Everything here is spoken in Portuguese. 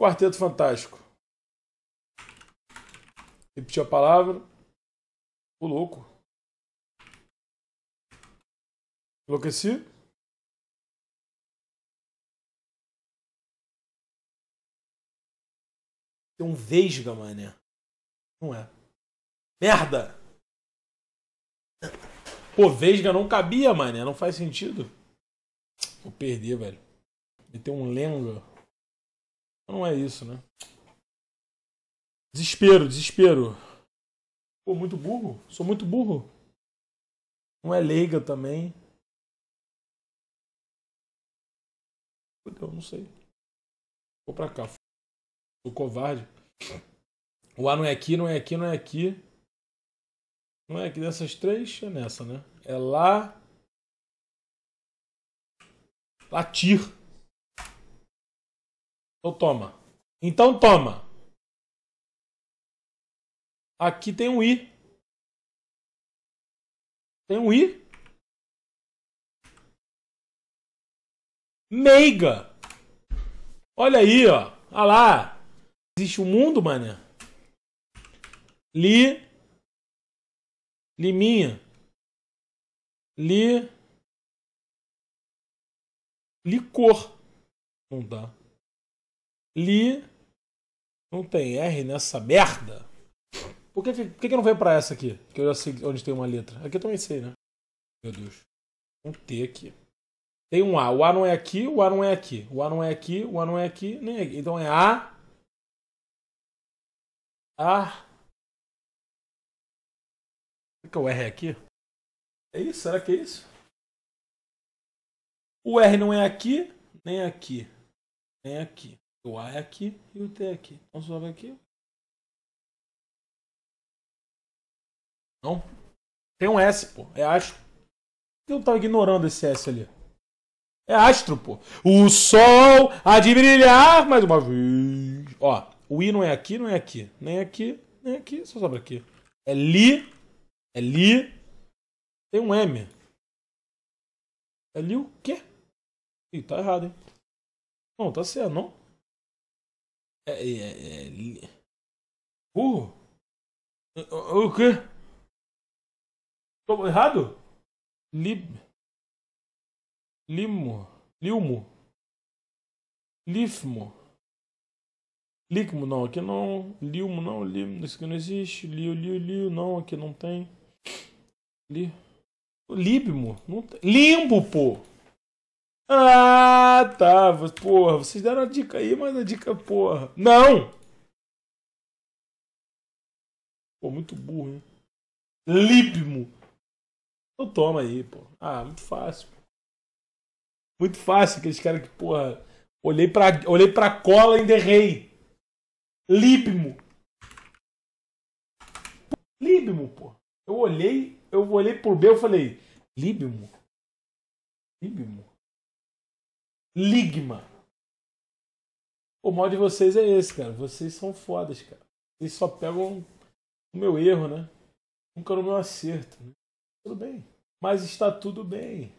Quarteto Fantástico. Repetir a palavra. O louco. Enlouqueci? Tem um Vesga, mané. Não é. Merda! Pô, Vesga não cabia, mané. Não faz sentido. Vou perder, velho. Tem um Lenga. Não é isso, né? Desespero, desespero. Pô, muito burro. Sou muito burro. Não é leiga também. Fudeu, não sei. Vou pra cá. Sou covarde. O A não é aqui, não é aqui, não é aqui. Não é aqui dessas três, é nessa, né? É lá. Latir. Então toma. Então toma. Aqui tem um i. Tem um i. Meiga. Olha aí, ó. Olha lá. Existe o um mundo, mané. Li. Liminha. Li. Licor. Não dá. Li. Não tem R nessa merda. Por que, por que, que não veio pra essa aqui? Que eu já sei onde tem uma letra. Aqui eu também sei, né? Meu Deus. Um T aqui. Tem um A. O A não é aqui, o A não é aqui. O A não é aqui, o A não é aqui, nem aqui. Então é A. A. é o R aqui? É isso? Será que é isso? O R não é aqui, nem aqui, nem aqui. O A é aqui e o T é aqui. Então sobe aqui. Não. Tem um S, pô. É astro. Por que eu tava ignorando esse S ali? É astro, pô. O sol há de brilhar mais uma vez. Ó, o I não é aqui, não é aqui. Nem aqui, nem aqui. Só sobra aqui. É li. É li. Tem um M. É li o quê? Ih, tá errado, hein? Não, tá certo, não? É, é, é... Burro? Uh, o quê? Tô errado? Lib... Limo... limo Lifmo? Licmo não, aqui não. Lilmo não, Limo, isso aqui não existe. Liu, Liu, Liu, não, aqui não tem. Li... Libmo? Não tem. Limbo, pô! Ah, tá. Porra, vocês deram a dica aí, mas a dica, porra. Não! Pô, muito burro, hein? Libmo. Então toma aí, pô. Ah, muito fácil. Muito fácil, aqueles caras que, porra, olhei pra, olhei pra cola e derrei. Libmo. Libmo, pô. Eu olhei, eu olhei por B, eu falei, Libmo? Libmo? Ligma. O mal de vocês é esse, cara. Vocês são fodas, cara. Vocês só pegam o meu erro, né? Nunca no meu acerto. Né? Tudo bem. Mas está tudo bem.